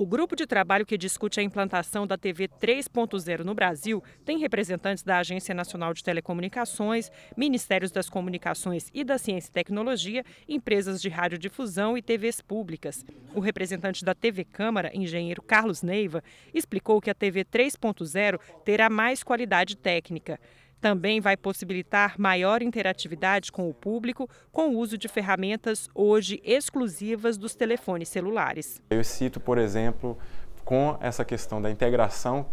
O grupo de trabalho que discute a implantação da TV 3.0 no Brasil tem representantes da Agência Nacional de Telecomunicações, Ministérios das Comunicações e da Ciência e Tecnologia, empresas de radiodifusão e TVs públicas. O representante da TV Câmara, engenheiro Carlos Neiva, explicou que a TV 3.0 terá mais qualidade técnica. Também vai possibilitar maior interatividade com o público com o uso de ferramentas hoje exclusivas dos telefones celulares. Eu cito, por exemplo, com essa questão da integração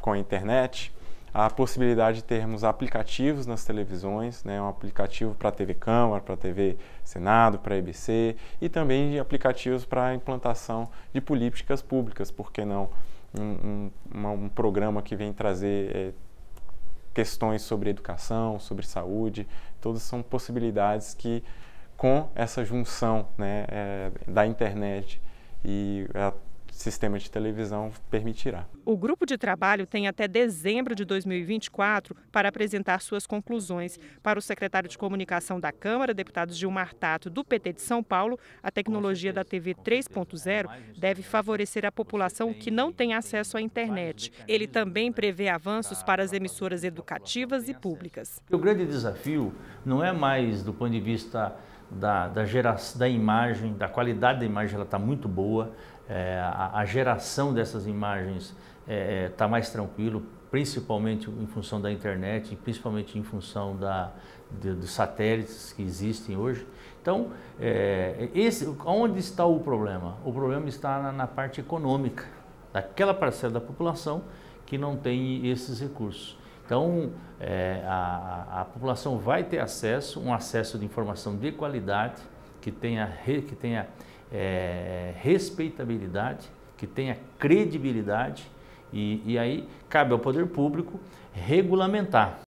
com a internet, a possibilidade de termos aplicativos nas televisões, né, um aplicativo para a TV Câmara, para a TV Senado, para a EBC e também de aplicativos para a implantação de políticas públicas, por que não? Um, um, um programa que vem trazer é, questões sobre educação, sobre saúde, todas são possibilidades que com essa junção né, é, da internet e a sistema de televisão permitirá. O grupo de trabalho tem até dezembro de 2024 para apresentar suas conclusões. Para o secretário de Comunicação da Câmara, deputado Gilmar Tato, do PT de São Paulo, a tecnologia da TV 3.0 deve favorecer a população que não tem acesso à internet. Ele também prevê avanços para as emissoras educativas e públicas. O grande desafio não é mais do ponto de vista da, da, da imagem, da qualidade da imagem, ela está muito boa. É, a, a, geração dessas imagens está é, é tá mais tranquilo, principalmente em função da internet, principalmente em função da, de, dos satélites que existem hoje. Então, é, esse, onde está o problema? O problema está na, na parte econômica daquela parcela da população que não tem esses recursos. Então, é, a, a, população vai ter acesso, um acesso de informação de qualidade, que tenha, que tenha é, respeitabilidade, que tenha credibilidade, e, e aí cabe ao poder público regulamentar.